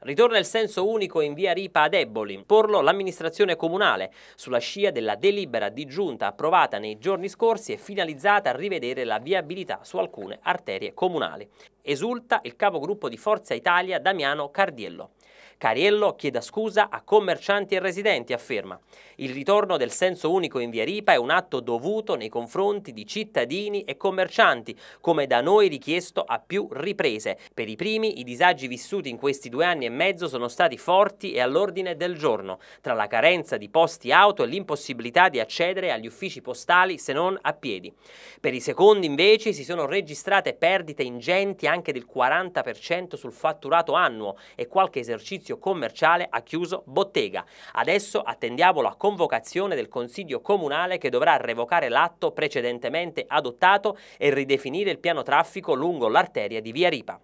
Ritorna il senso unico in via Ripa a Deboli, imporlo l'amministrazione comunale, sulla scia della delibera di giunta approvata nei giorni scorsi e finalizzata a rivedere la viabilità su alcune arterie comunali. Esulta il capogruppo di Forza Italia Damiano Cardiello. Cariello chieda scusa a commercianti e residenti, afferma. Il ritorno del senso unico in via Ripa è un atto dovuto nei confronti di cittadini e commercianti, come da noi richiesto a più riprese. Per i primi, i disagi vissuti in questi due anni e mezzo sono stati forti e all'ordine del giorno, tra la carenza di posti auto e l'impossibilità di accedere agli uffici postali se non a piedi. Per i secondi, invece, si sono registrate perdite ingenti anche del 40% sul fatturato annuo e qualche esercizio esercizio commerciale ha chiuso bottega. Adesso attendiamo la convocazione del Consiglio Comunale che dovrà revocare l'atto precedentemente adottato e ridefinire il piano traffico lungo l'arteria di Via Ripa.